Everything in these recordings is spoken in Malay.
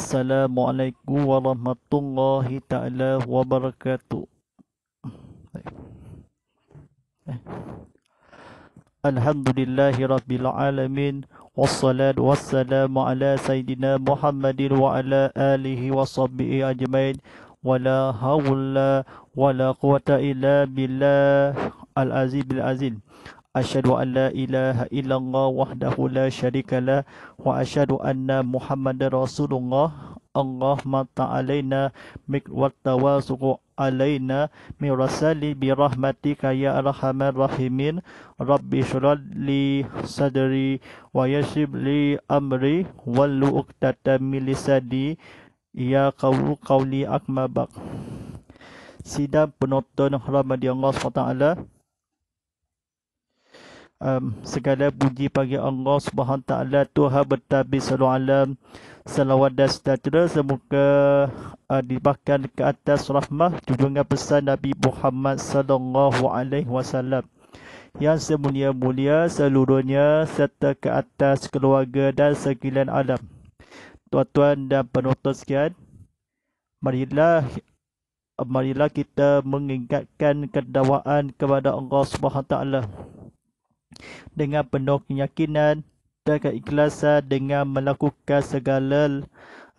Assalamualaikum warahmatullahi taala wabarakatuh. Eh. Alhamdulillahi rabbil alamin wassalatu wassalamu ala sayidina Muhammadin wa ala alihi washabbihi ajmain wala hawla wala quwata illa billah al aziz azim. أشهد أن لا إله إلا الله وحده لا شريك له وأشهد أن محمد رسول الله اللهم علينا مك والتواصل علينا من رسالي برحمتك يا أرحم الراحمين ربي اشرح لي صدري ويسر لي أمري ولو أقتت من لساني يا قو قولي أكمل بك سيدا بنوتون رحمة الله سبحانه um, segala puji bagi Allah Subhanahu taala Tuhan bertabi seluruh alam selawat dan sejahtera semoga uh, dibahkan ke atas rahmah tujuan pesan Nabi Muhammad sallallahu alaihi wasallam yang semulia-mulia seluruhnya serta ke atas keluarga dan sekalian alam. Tuan-tuan dan penonton sekian, marilah marilah kita mengingatkan kedawaan kepada Allah Subhanahu taala dengan penuh keyakinan dan keikhlasan dengan melakukan segala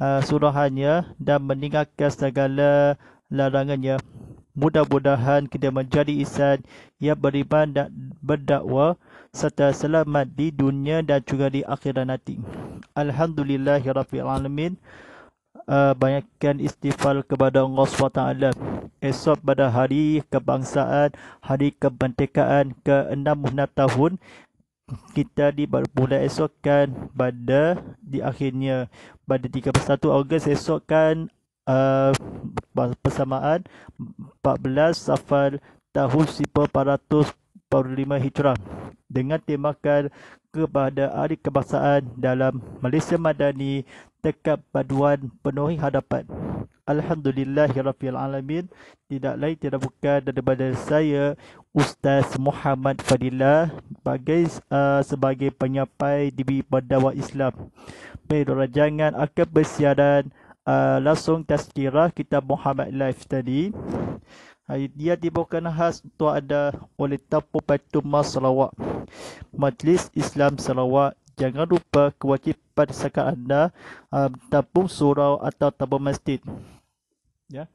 uh, suruhannya dan meninggalkan segala larangannya. Mudah-mudahan kita menjadi insan yang beriman dan berdakwa serta selamat di dunia dan juga di akhirat nanti. Alhamdulillahirabbil uh, banyakkan istighfar kepada Allah SWT esok pada hari kebangsaan hari kebentikan ke-6 tahun kita dibalik esokkan pada di akhirnya pada 31 Ogos esokkan uh, persamaan 14 Safar tahun 1400 45 Hijrah dengan tembakan kepada ahli kebangsaan dalam Malaysia Madani tekap paduan penuhi hadapan. Alhamdulillahirrahmanirrahim. Tidak lain tidak bukan daripada saya Ustaz Muhammad Fadilah sebagai uh, sebagai penyampai di Bandawa Islam. Pada jangan akan bersiaran uh, langsung tazkirah kita Muhammad Live tadi dia dibawakan khas untuk ada oleh Tapu Batu Mas Sarawak. Majlis Islam Sarawak. Jangan lupa kewajipan sekat anda um, tabung surau atau tabung masjid. Ya. Yeah.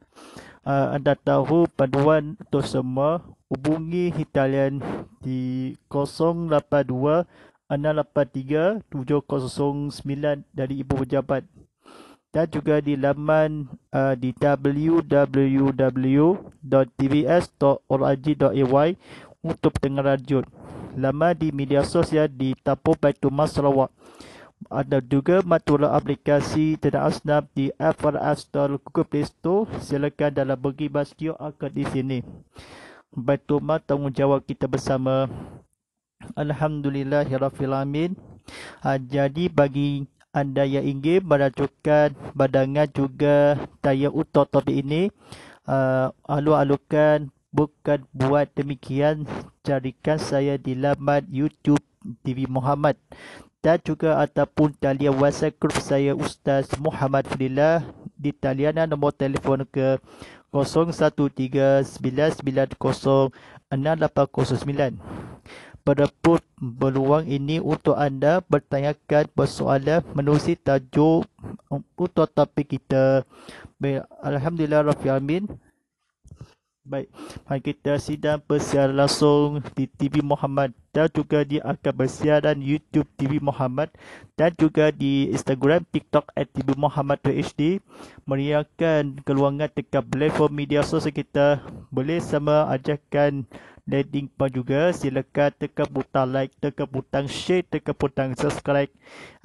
Uh, anda tahu panduan untuk semua hubungi Italian di 082 683 709 dari Ibu Pejabat dan juga di laman uh, di www.tbs.org.ay untuk dengar radio. Laman di media sosial di Tapo Baitu Mas Ada juga matulah aplikasi Tidak Asnab di Apple App Store Google Play Store. Silakan dalam bagi bas QR di sini. Baitu Mas tanggungjawab kita bersama. Alhamdulillah, Hirafil Amin. Ha, jadi bagi anda yang ingin meracukan badangan juga tayar utuh topik ini uh, alu-alukan bukan buat demikian carikan saya di laman YouTube TV Muhammad dan juga ataupun talian WhatsApp group saya Ustaz Muhammad Fadilah di talian nombor telefon ke 0139 berebut peluang ini untuk anda bertanyakan persoalan menerusi tajuk untuk topik kita. Baik, Alhamdulillah Rafi Amin. Baik, mari kita sidang bersiar langsung di TV Muhammad dan juga di akar dan YouTube TV Muhammad dan juga di Instagram TikTok at TV Muhammad HD meriahkan keluangan dekat platform media sosial kita boleh sama ajakkan landing pun juga silakan tekan butang like tekan butang share tekan butang subscribe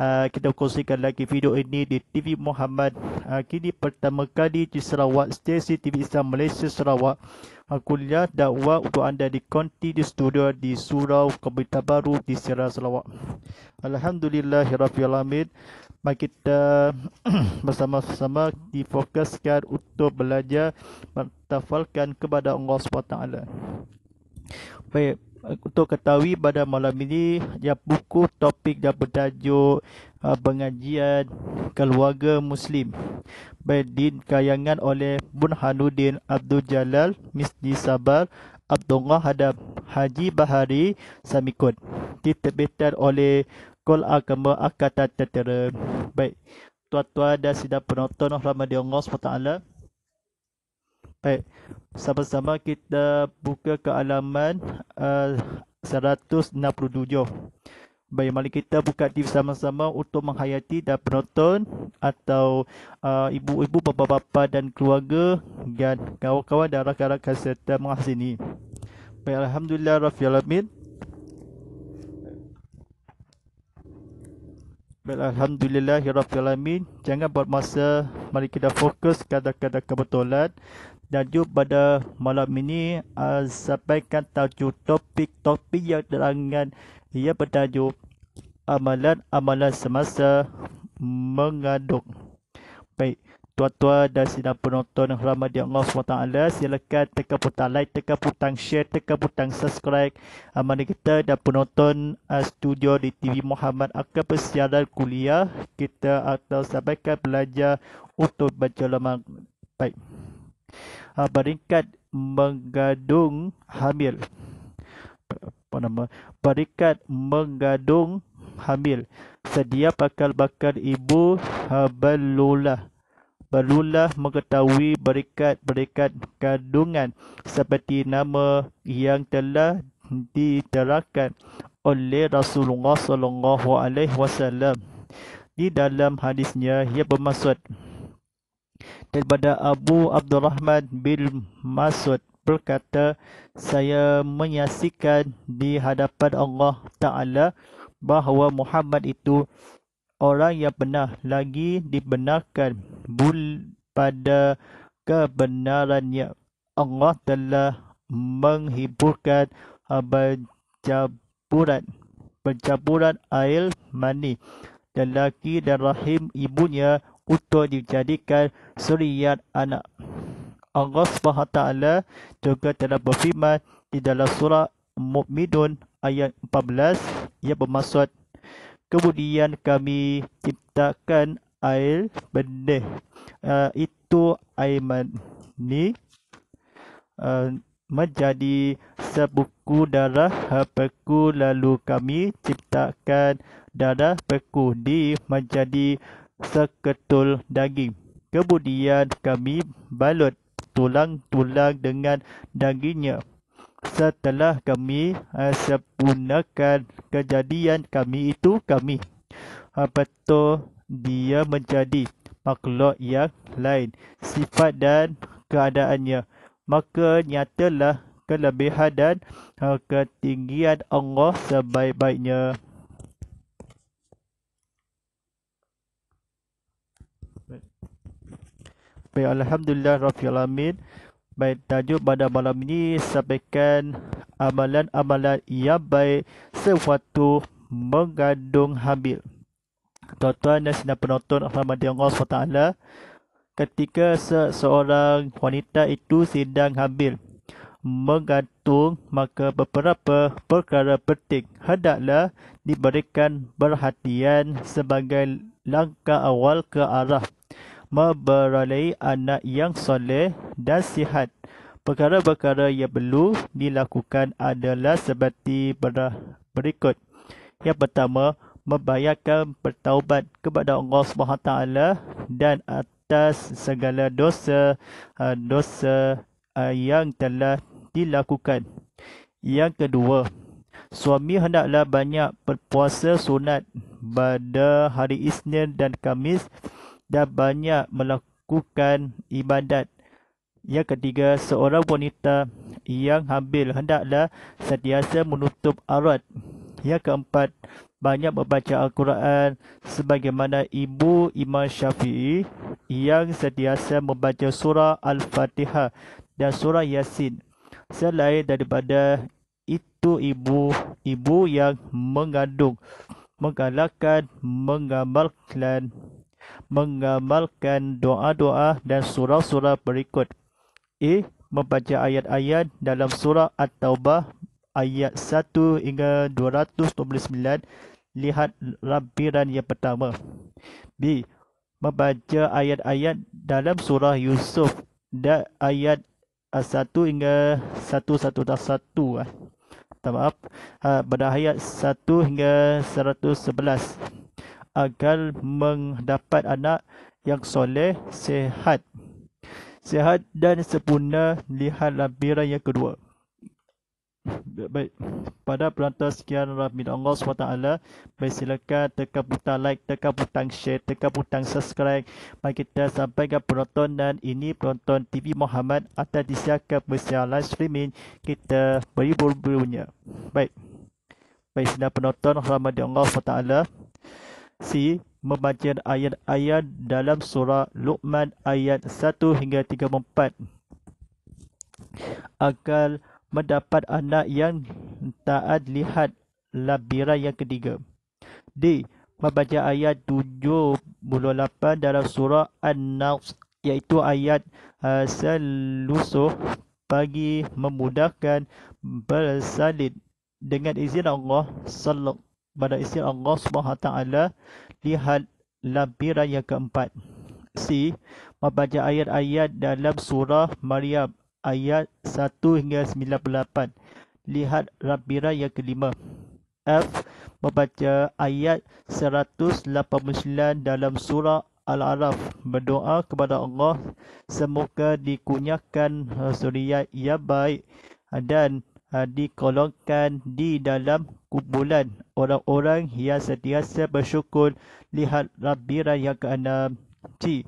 uh, kita kongsikan lagi video ini di TV Muhammad uh, kini pertama kali di Sarawak stesen TV Islam Malaysia Sarawak uh, kuliah dakwah untuk anda di konti di studio di surau Kebita Baru di Sarawak Alhamdulillahirrahmanirrahim Mari kita bersama-sama difokuskan untuk belajar mentafalkan kepada Allah SWT. Baik, untuk ketahui pada malam ini ya buku topik dan bertajuk uh, pengajian keluarga muslim baik din kayangan oleh Hanudin Abdul Jalal Misdi Sabar Abdullah Hadab Haji Bahari Samikun diterbitkan oleh Kol Agama Akatan Tentera baik tuan-tuan dan sidang penonton rahmat Allah Subhanahu Baik, sama-sama kita buka ke alaman uh, 167. Baik, mari kita buka di sama-sama untuk menghayati dan penonton atau uh, ibu-ibu, bapa-bapa dan keluarga dan kawan-kawan dan rakan-rakan serta mengasini. Baik, Alhamdulillah, Rafi Alamin. Alhamdulillah Hirafi Alamin Jangan buat masa Mari kita fokus Kadang-kadang kebetulan dan tajuk pada malam ini uh, sampaikan tajuk topik-topik yang terangkan ia bertajuk amalan-amalan semasa mengaduk. Baik, tuan-tuan dan sidang penonton yang ramai di Allah SWT, silakan tekan butang like, tekan butang share, tekan butang subscribe. Amalan eh, kita dan penonton uh, studio di TV Muhammad akan bersiaran kuliah kita atau sampaikan belajar untuk baca lemak. Baik uh, ah, baringkat menggadung hamil apa nama baringkat menggadung hamil sedia bakal bakal ibu uh, ah, balulah Barulah mengetahui berikat-berikat kandungan seperti nama yang telah diterangkan oleh Rasulullah SAW di dalam hadisnya ia bermaksud daripada Abu Abdurrahman bin Masud berkata saya menyaksikan di hadapan Allah Taala bahawa Muhammad itu orang yang benar lagi dibenarkan bul pada kebenarannya Allah telah menghiburkan bercampuran bercampuran air mani dan laki dan rahim ibunya untuk dijadikan suriat anak. Allah Subhanahu taala juga telah berfirman di dalam surah Mukminun ayat 14 yang bermaksud kemudian kami ciptakan air benda uh, itu air mani uh, menjadi sebuku darah beku lalu kami ciptakan darah beku di menjadi seketul daging. Kemudian kami balut tulang-tulang dengan dagingnya. Setelah kami uh, sempurnakan kejadian kami itu, kami eh, betul dia menjadi makhluk yang lain. Sifat dan keadaannya. Maka nyatalah kelebihan dan uh, ketinggian Allah sebaik-baiknya. Baik, Alhamdulillah Rabbil Alamin. Baik, tajuk pada malam ini sampaikan amalan-amalan yang baik sewaktu mengandung hamil. Tuan-tuan dan sinar penonton, Alhamdulillah SWT. Ketika seseorang wanita itu sedang hamil, mengandung maka beberapa perkara penting hendaklah diberikan perhatian sebagai langkah awal ke arah memperoleh anak yang soleh dan sihat. Perkara-perkara yang perlu dilakukan adalah seperti berikut. Yang pertama, membayarkan pertaubat kepada Allah SWT dan atas segala dosa ha, dosa ha, yang telah dilakukan. Yang kedua, suami hendaklah banyak berpuasa sunat pada hari Isnin dan Kamis dan banyak melakukan ibadat. Yang ketiga, seorang wanita yang hamil hendaklah sentiasa menutup arat. Yang keempat, banyak membaca Al-Quran sebagaimana ibu Imam Syafi'i yang sentiasa membaca surah Al-Fatihah dan surah Yasin. Selain daripada itu ibu ibu yang mengandung menggalakkan mengamalkan mengamalkan doa-doa dan surah-surah berikut. A. Membaca ayat-ayat dalam surah At-Taubah ayat 1 hingga 229. Lihat rampiran yang pertama. B. Membaca ayat-ayat dalam surah Yusuf dan ayat 1 hingga 111. Lah. Tak maaf. Ha, ayat 1 hingga 111 agar mendapat anak yang soleh, sehat. Sehat dan sempurna lihat lampiran yang kedua. Baik. Pada perantara sekian rahmat Allah SWT, baik silakan tekan butang like, tekan butang share, tekan butang subscribe. Mari kita sampaikan penonton dan ini penonton TV Muhammad atau disiarkan bersiar live streaming. Kita beri buru-burunya. Baik. Baik, sinar penonton, rahmat Allah SWT. C. Membaca ayat-ayat dalam surah Luqman ayat 1 hingga 34. Akal mendapat anak yang taat lihat labirah yang ketiga. D. Membaca ayat 78 dalam surah An-Nafs iaitu ayat uh, selusuh bagi memudahkan bersalin dengan izin Allah sallallahu pada isi Allah Subhanahu taala lihat lampiran yang keempat C membaca ayat-ayat dalam surah Maryam ayat 1 hingga 98 lihat lampiran yang kelima F membaca ayat 189 dalam surah Al-Araf berdoa kepada Allah semoga dikunyahkan suriat eh, yang baik dan Ah, dikolongkan di dalam kumpulan orang-orang yang sentiasa bersyukur lihat rabbiran yang ke-6 C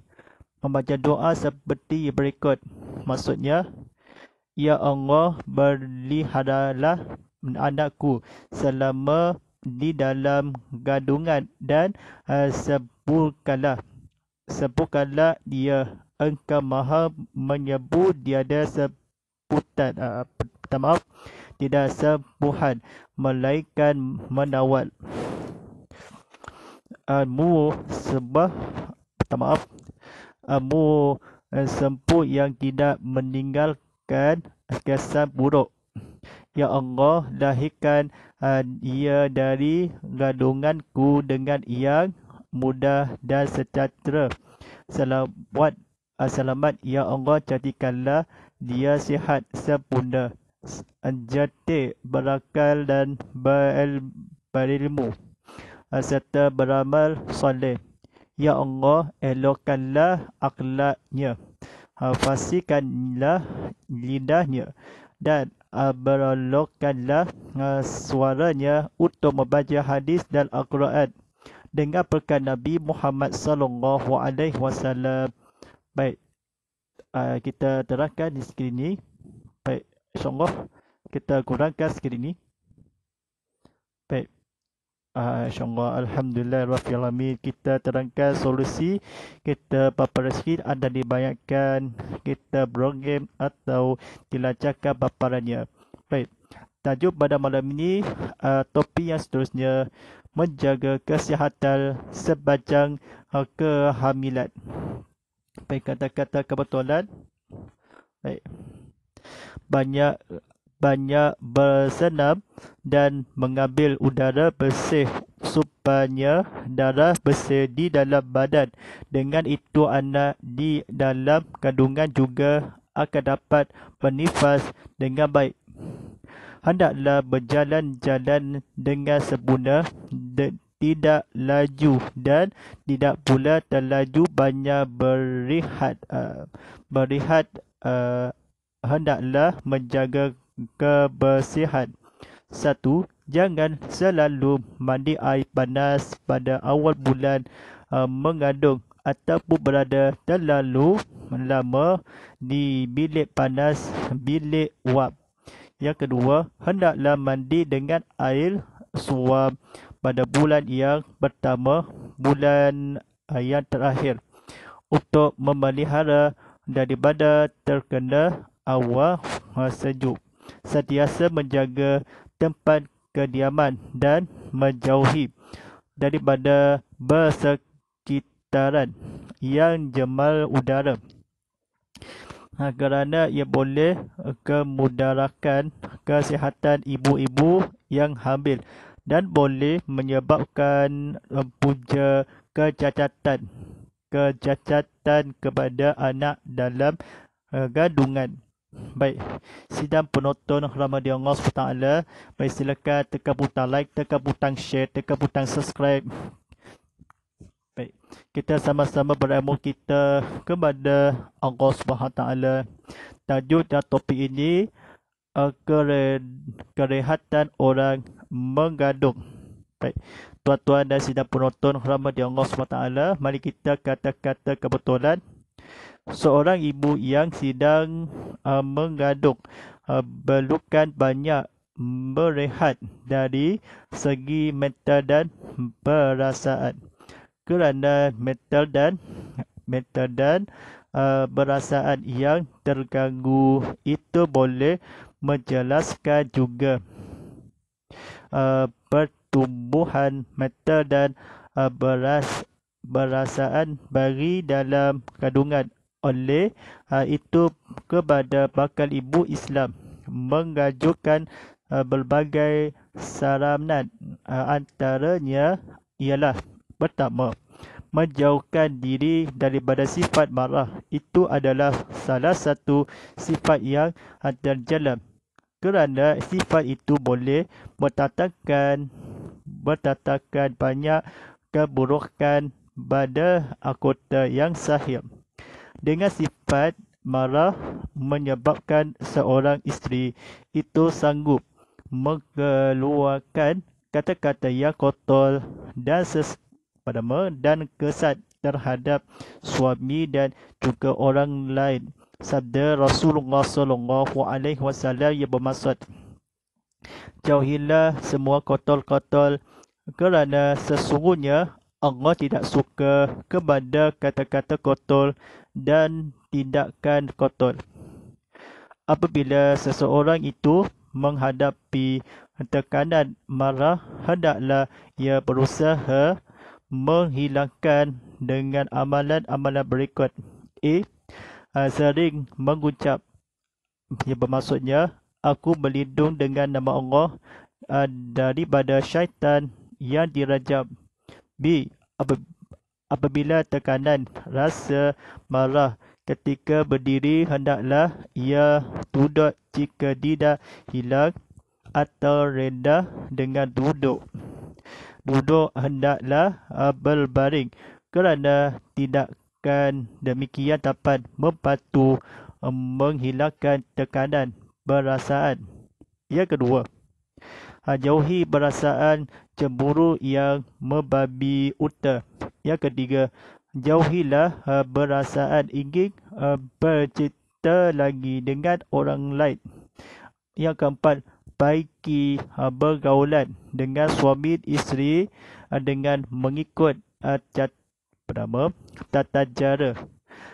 membaca doa seperti berikut maksudnya ya Allah berliharalah anakku selama di dalam gadungan dan uh, sebukalah sebukalah dia engkau maha menyebut dia ada seputat uh, ah, minta maaf tidak sempuhan melainkan menawat amu sebah minta maaf amu sempu yang tidak meninggalkan kesan buruk Ya Allah, dahikan uh, ia dari gadunganku dengan yang mudah dan sejahtera. Selamat, uh, selamat Ya Allah, jadikanlah dia sihat sempurna. Anjati berakal dan ber- berilmu Serta beramal soleh Ya Allah, elokkanlah akhlaknya Hafasikanlah lidahnya Dan berolokkanlah eh, suaranya Untuk membaca hadis dan Al-Quran Dengan perkara Nabi Muhammad SAW Baik, eh, kita terangkan di skrin ini InsyaAllah kita kurangkan sekali ini. Baik. Uh, InsyaAllah Alhamdulillah Rafiul Kita terangkan solusi Kita paparan sikit Anda dibayangkan Kita program Atau dilancarkan paparannya Baik Tajuk pada malam ini uh, Topik yang seterusnya Menjaga kesihatan Sepanjang uh, ah, kehamilan Baik kata-kata kebetulan Baik banyak banyak bersenam dan mengambil udara bersih supaya darah bersih di dalam badan. Dengan itu anak di dalam kandungan juga akan dapat bernafas dengan baik. Hendaklah berjalan-jalan dengan sempurna de- tidak laju dan tidak pula terlaju banyak berehat uh, eh, berehat uh, eh, hendaklah menjaga kebersihan. Satu, jangan selalu mandi air panas pada awal bulan uh, mengandung ataupun berada terlalu lama di bilik panas bilik wap. Yang kedua, hendaklah mandi dengan air suam pada bulan yang pertama bulan eh, yang terakhir untuk memelihara daripada terkena Awa Maha Sejuk menjaga tempat kediaman dan menjauhi daripada bersekitaran yang jemal udara ha, kerana ia boleh kemudarakan kesihatan ibu-ibu yang hamil dan boleh menyebabkan eh, puja kecacatan kecacatan kepada anak dalam uh, eh, gadungan Baik, sidang penonton Ramadhan Allah SWT Baik, silakan tekan butang like, tekan butang share, tekan butang subscribe Baik, kita sama-sama beramu kita kepada Allah SWT Tajuk dan topik ini eh, Kerehatan orang mengaduk Baik, tuan-tuan dan sidang penonton Ramadhan Allah SWT Mari kita kata-kata kebetulan seorang ibu yang sedang uh, mengaduk uh, perlukan banyak berehat dari segi mental dan perasaan kerana mental dan mental dan uh, perasaan yang terganggu itu boleh menjelaskan juga uh, pertumbuhan mental dan uh, beras perasaan bagi dalam kandungan oleh uh, itu kepada bakal ibu Islam mengajukan uh, berbagai saranan uh, antaranya ialah pertama menjauhkan diri daripada sifat marah itu adalah salah satu sifat yang terjelam kerana sifat itu boleh bertatakan bertatakan banyak keburukan pada akota yang sahih dengan sifat marah menyebabkan seorang isteri itu sanggup mengeluarkan kata-kata yang kotor dan ses padama dan kesat terhadap suami dan juga orang lain. Sabda Rasulullah sallallahu alaihi wasallam yang bermaksud jauhilah semua kotor-kotor kerana sesungguhnya Allah tidak suka kepada kata-kata kotor dan tindakan kotor. Apabila seseorang itu menghadapi tekanan marah, hendaklah ia berusaha menghilangkan dengan amalan-amalan berikut. A. Sering mengucap. Yang bermaksudnya, aku melindung dengan nama Allah eh, daripada syaitan yang dirajam. B. Apabila tekanan rasa marah ketika berdiri hendaklah ia duduk jika tidak hilang atau reda dengan duduk. Duduk hendaklah uh, berbaring kerana tindakan demikian dapat membantu uh, menghilangkan tekanan perasaan. Yang kedua, Ha, jauhi perasaan cemburu yang membabi buta. Yang ketiga, jauhilah ha, perasaan ingin ha, bercerita lagi dengan orang lain. Yang keempat, baiki bergaulan dengan suami isteri dengan mengikut cat pertama tata cara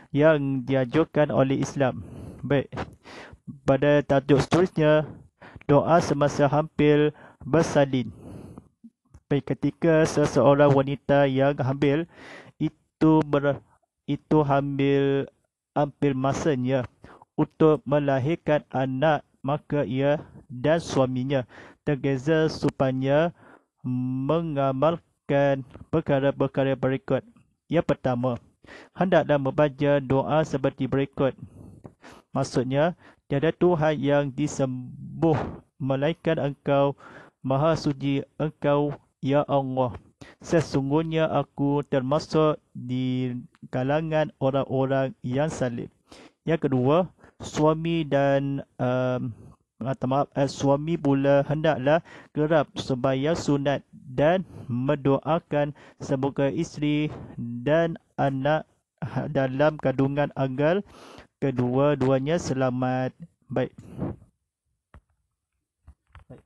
yang diajukan oleh Islam. Baik. Pada tajuk seterusnya, doa semasa hampir bersalin. Baik ketika seseorang wanita yang hamil itu ber, itu hampir hampir masanya untuk melahirkan anak maka ia dan suaminya tergesa supaya mengamalkan perkara-perkara berikut. Yang pertama, hendaklah membaca doa seperti berikut. Maksudnya, Tiada Tuhan yang disembuh melainkan engkau Maha suci engkau ya Allah Sesungguhnya aku termasuk di kalangan orang-orang yang salib Yang kedua suami dan uh, maaf, uh, suami pula hendaklah kerap sembahyang sunat dan mendoakan semoga isteri dan anak dalam kandungan agar kedua-duanya selamat. Baik. Baik,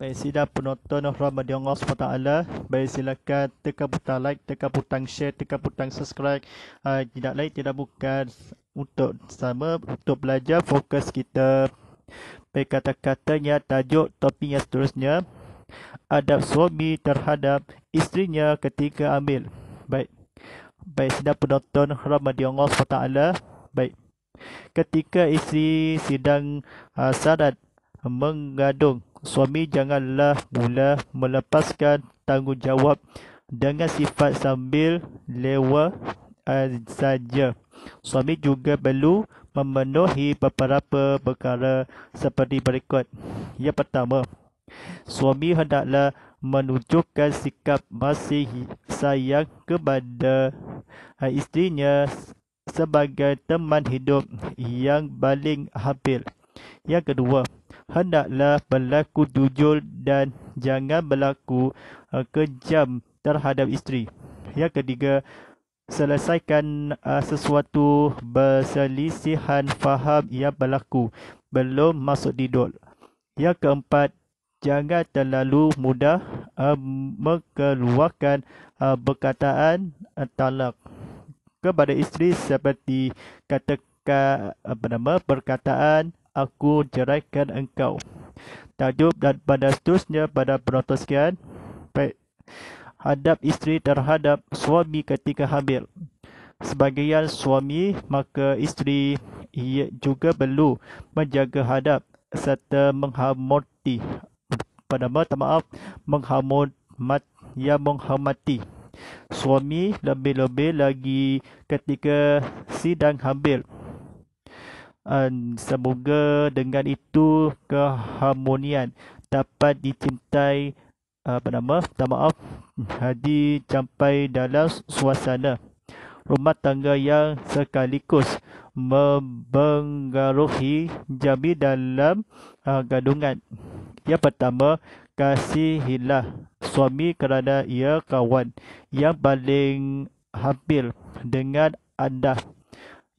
Baik. sila penonton rahmat Allah SWT. Baik, silakan tekan butang like, tekan butang share, tekan butang subscribe. Uh, tidak like, tidak bukan untuk sama, untuk belajar fokus kita. Baik, kata-katanya, tajuk topiknya seterusnya. Adab suami terhadap istrinya ketika ambil. Baik. Baik, sila penonton rahmat Allah SWT. Baik. Ketika isteri sidang uh, ah, syarat menggadung, suami janganlah mula melepaskan tanggungjawab dengan sifat sambil lewa uh, saja. Suami juga perlu memenuhi beberapa perkara seperti berikut. Yang pertama, suami hendaklah menunjukkan sikap masih sayang kepada uh, isterinya sebagai teman hidup yang paling hampir. Yang kedua, hendaklah berlaku jujur dan jangan berlaku uh, kejam terhadap isteri. Yang ketiga, selesaikan uh, sesuatu berselisihan faham yang berlaku belum masuk didol. Yang keempat, jangan terlalu mudah uh, mengeluarkan uh, perkataan uh, talak. Pada isteri seperti katakan apa nama perkataan aku ceraikan engkau. Tajuk dan pada seterusnya pada penonton hadap isteri terhadap suami ketika hamil. Sebagian suami maka isteri ia juga perlu menjaga hadap serta menghormati pada maaf menghormat yang menghormati suami lebih-lebih lagi ketika sidang habil. Dan semoga dengan itu keharmonian dapat dicintai apa nama? Tak maaf. Hadi sampai dalam suasana rumah tangga yang sekaligus membengaruhi jami dalam uh, gadungan. Yang pertama, kasihilah suami kerana ia kawan yang paling hampir dengan anda.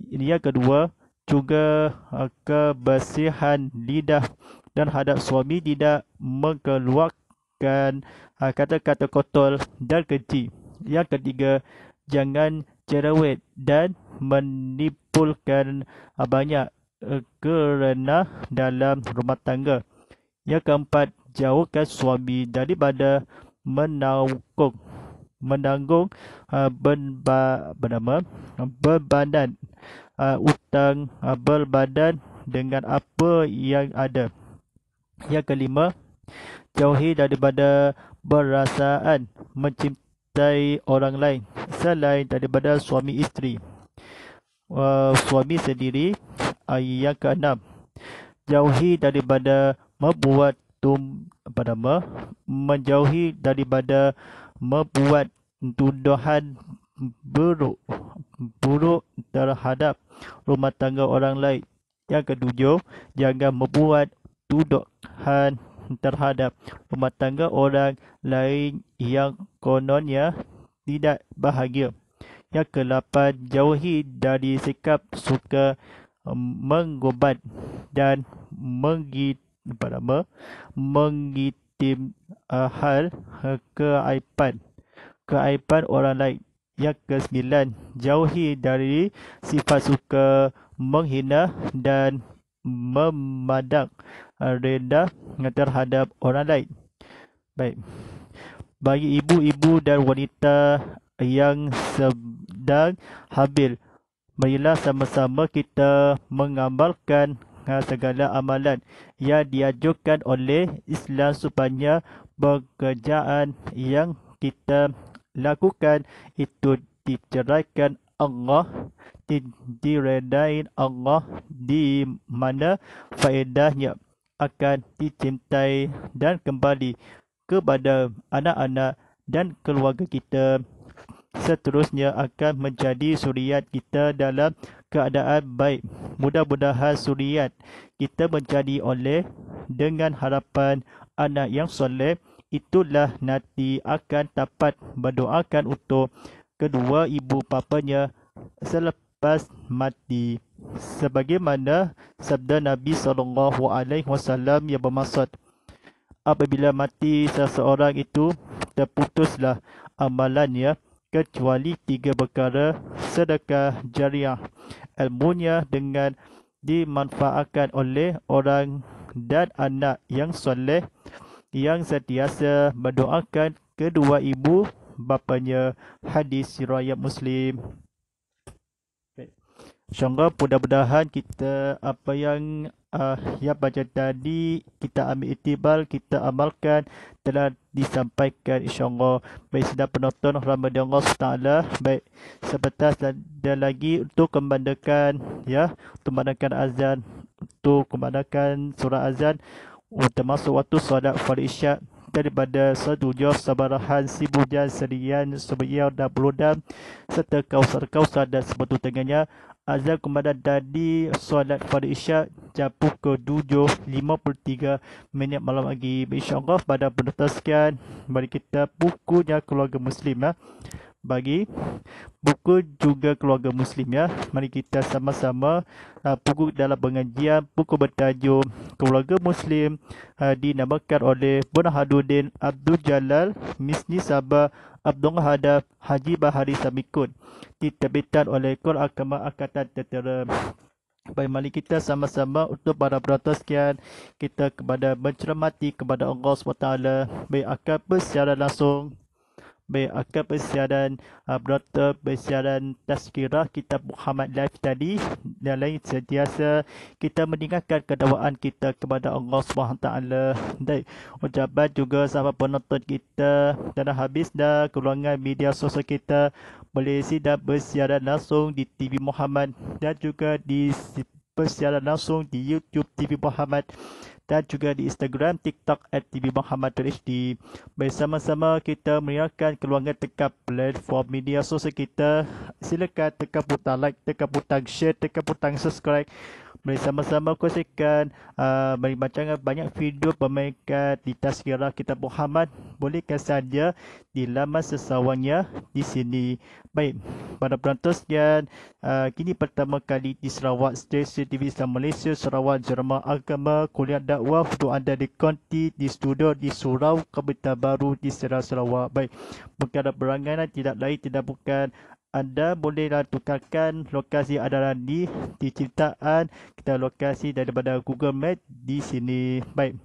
Ini yang kedua, juga eh, kebersihan lidah dan hadap suami tidak mengeluarkan eh, kata-kata kotor dan keji. Yang ketiga, jangan cerewet dan menipulkan eh, banyak kerana dalam rumah tangga. Yang keempat, jauhkan suami daripada menanggung menanggung uh, berbadan uh, utang uh, berbadan dengan apa yang ada. Yang kelima, jauhi daripada perasaan mencintai orang lain selain daripada suami isteri. suami sendiri yang keenam, jauhi daripada membuat iaitu pada me, menjauhi daripada membuat tuduhan buruk buruk terhadap rumah tangga orang lain. Yang ketujuh, jangan membuat tuduhan terhadap rumah tangga orang lain yang kononnya tidak bahagia. Yang kelapan, jauhi dari sikap suka mm, mengobat dan menggitu bernama mengitim uh, hal uh, ke keaipan orang lain yang ke sembilan jauhi dari sifat suka menghina dan memandang ah, rendah terhadap orang lain baik bagi ibu-ibu dan wanita yang sedang habil, Marilah sama-sama kita mengamalkan mengerjakan segala amalan yang diajukan oleh Islam supaya pekerjaan yang kita lakukan itu diceraikan Allah diredai Allah di mana faedahnya akan dicintai dan kembali kepada anak-anak dan keluarga kita seterusnya akan menjadi suriat kita dalam keadaan baik. Mudah-mudahan suriat kita menjadi oleh dengan harapan anak yang soleh itulah nanti akan dapat berdoakan untuk kedua ibu bapanya selepas mati. Sebagaimana sabda Nabi sallallahu alaihi wasallam yang bermaksud apabila mati seseorang itu terputuslah amalannya kecuali tiga perkara sedekah jariah ilmunya dengan dimanfaatkan oleh orang dan anak yang soleh yang sentiasa mendoakan kedua ibu bapanya hadis riwayat muslim okay. Syangga mudah-mudahan kita apa yang uh, yang baca tadi kita ambil itibar, kita amalkan telah disampaikan insyaAllah baik sudah penonton Ramadhan Allah SWT baik sebatas ada lagi untuk kemandakan ya, untuk kemandakan azan untuk kemandakan surah azan untuk masuk waktu solat fari isyak daripada setujuh sebarahan si bujan serian sebuya dan berudam serta kausar-kausar dan sebetul tengahnya azan kepada tadi solat pada isyak jam pukul 7.53 minit malam lagi insyaAllah pada penutup sekian mari kita pukulnya keluarga muslim ya bagi buku juga keluarga muslim ya mari kita sama-sama uh, buku dalam pengajian buku bertajuk keluarga muslim uh, dinamakan oleh Bonahaduddin Abdul Jalal Misni Sabah Abdul Hadaf Haji Bahari Samikun diterbitkan oleh Kor Akama Akatan Tentera Baik mari kita sama-sama untuk para berata sekian kita kepada mencermati kepada Allah SWT baik akan bersiaran langsung baik akan persiaran uh, broadcast persiaran tazkirah kita Muhammad live tadi dan lain sentiasa kita meningkatkan kedawaan kita kepada Allah SWT. taala dan ucapan juga sahabat penonton kita dan dah habis dah kerongan media sosial kita boleh sidak bersiaran langsung di TV Muhammad dan juga di persiaran langsung di YouTube TV Muhammad dan juga di Instagram TikTok at Bersama-sama kita meriahkan keluarga tekap platform media sosial kita. Silakan tekap butang like, tekap butang share, tekap butang subscribe mari sama-sama kongsikan uh, mari baca banyak video pemaikat di tazkirah kitab Muhammad bolehkan saja di laman sesawangnya di sini baik pada perantos dan uh, kini pertama kali di Sarawak stasiun TV Islam Malaysia Sarawak jerman Agama Kuliah Dakwah tu ada di konti di studio di Surau Kabupaten Baru di Sarawak Baik, perkara perangai tidak lain tidak bukan anda bolehlah tukarkan lokasi adalah di di ciptaan kita lokasi daripada Google Map di sini. Baik.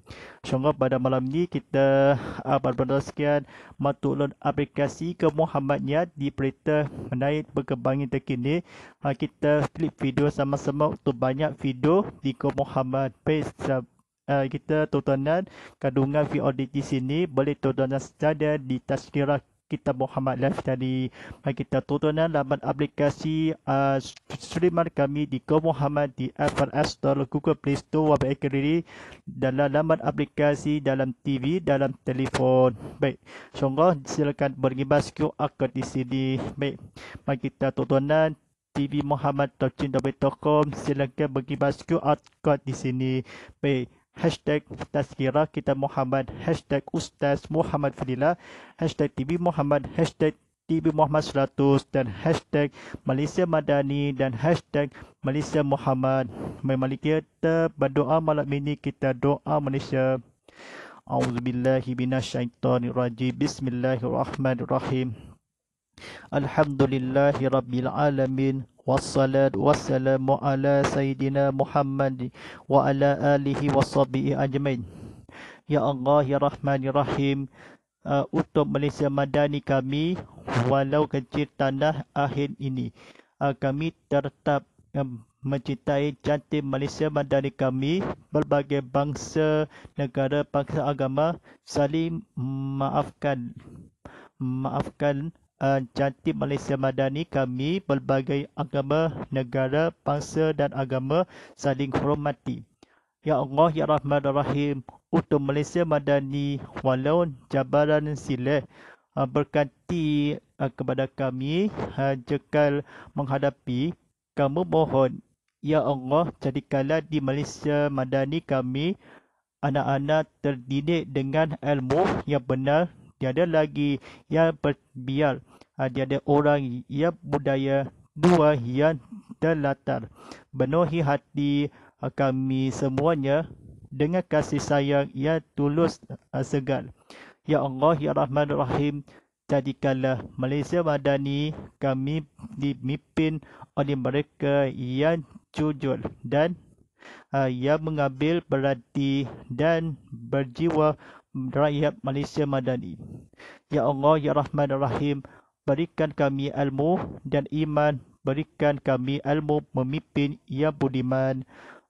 Syongok pada malam ni kita uh, ah, berbentuk sekian matulun aplikasi ke Muhammadnya di berita menaik berkembangin terkini. Uh, kita klik video sama-sama untuk banyak video di ke Muhammad. Baik. Uh, ah, kita tontonan kandungan VOD di sini boleh tontonan secara di Tashkirah kita Muhammad Live tadi. Mari kita turunkan laman aplikasi uh, streamer kami di Go Muhammad di Apple Store, Google Play Store, Web Academy dalam laman aplikasi dalam TV, dalam telefon. Baik, Songgoh silakan pergi QR Code di sini. Baik, mari kita turunkan TV Muhammad Tocin.com silakan pergi basku out di sini. Baik, Hashtag Tazkira Kita Muhammad Hashtag Ustaz Muhammad Fadila Hashtag TV Muhammad Hashtag TV Muhammad 100 Dan hashtag Malaysia Madani Dan hashtag Malaysia Muhammad Memalik kita berdoa malam ini Kita doa Malaysia أعوذ بالله من الشيطان Alhamdulillahi Rabbil Alamin Muhammad, والسلام على سيدنا محمد وعلى آله وصحبه أجمعين يا الله يا رحمن الرحيم untuk Malaysia Madani kami walau kecil tanah akhir ini ah, kami tetap ah, mencintai cantik Malaysia Madani kami berbagai bangsa negara bangsa agama salim maafkan maafkan uh, eh, jantib Malaysia Madani kami pelbagai agama, negara, bangsa dan agama saling hormati. Ya Allah, Ya Rahman, Ya Rahim, untuk Malaysia Madani walau jabaran sila eh, berkati eh, kepada kami jekal menghadapi kamu mohon Ya Allah jadikanlah di Malaysia Madani kami anak-anak terdidik dengan ilmu yang benar tiada lagi ia berbial ah, tiada orang yang budaya dua yang terlatar benuhi hati ah, kami semuanya dengan kasih sayang yang tulus ah, segal. ya Allah ya Rahman ya Rahim jadikanlah Malaysia Madani kami dipimpin oleh mereka yang jujur dan uh, yang mengambil berhati dan berjiwa rakyat Malaysia Madani. Ya Allah, Ya Rahman, Ya Rahim, berikan kami ilmu dan iman, berikan kami ilmu memimpin yang Budiman.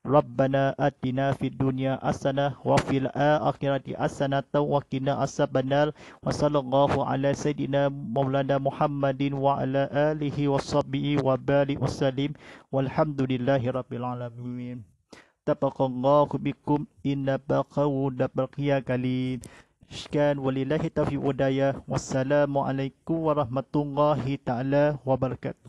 Rabbana atina fid dunya asana wa fil akhirati asana tawakina asabanal wa sallallahu ala sayyidina maulana muhammadin wa ala alihi wa sabi'i wa bali wa salim walhamdulillahi rabbil alamin taqallahu bikum inna baqaw dabaqiya kalid Sekian walillahi taufiq wa wassalamu Wassalamualaikum warahmatullahi taala wabarakatuh